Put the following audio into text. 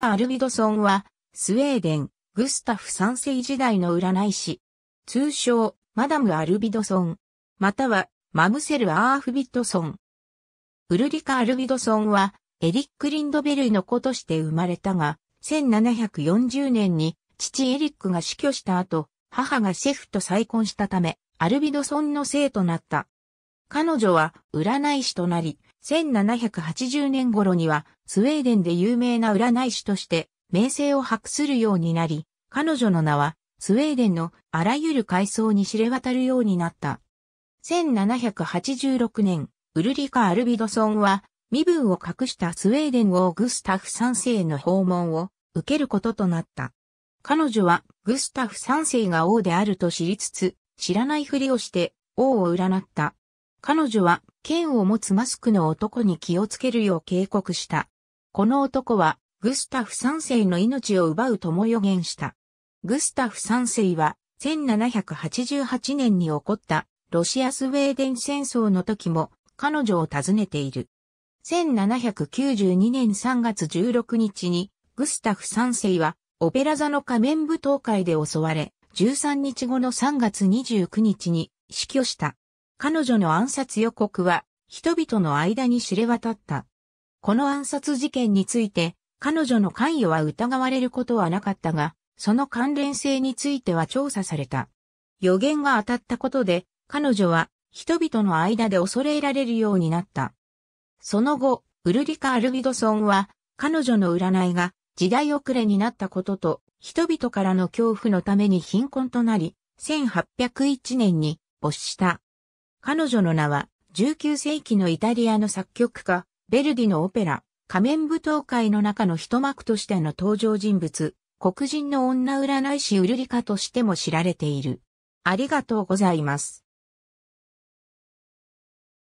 アルビドソンは、スウェーデン、グスタフ3世時代の占い師。通称、マダム・アルビドソン。または、マムセル・アーフビッドソン。ウルリカ・アルビドソンは、エリック・リンドベルイの子として生まれたが、1740年に父エリックが死去した後、母がシェフと再婚したため、アルビドソンの生となった。彼女は占い師となり、1780年頃にはスウェーデンで有名な占い師として名声を博するようになり、彼女の名はスウェーデンのあらゆる階層に知れ渡るようになった。1786年、ウルリカ・アルビドソンは身分を隠したスウェーデン王グスタフ3世の訪問を受けることとなった。彼女はグスタフ3世が王であると知りつつ、知らないふりをして王を占った。彼女は剣を持つマスクの男に気をつけるよう警告した。この男は、グスタフ三世の命を奪うとも予言した。グスタフ三世は、1788年に起こったロシアスウェーデン戦争の時も彼女を訪ねている。1792年3月16日にグスタフ三世はオペラ座の仮面舞踏会で襲われ、13日後の3月29日に死去した。彼女の暗殺予告は人々の間に知れ渡った。この暗殺事件について、彼女の関与は疑われることはなかったが、その関連性については調査された。予言が当たったことで、彼女は人々の間で恐れられるようになった。その後、ウルリカ・アルビドソンは、彼女の占いが時代遅れになったことと、人々からの恐怖のために貧困となり、1801年に没した。彼女の名は、19世紀のイタリアの作曲家、ベルディのオペラ、仮面舞踏会の中の一幕としての登場人物、黒人の女占い師ウルリカとしても知られている。ありがとうございます。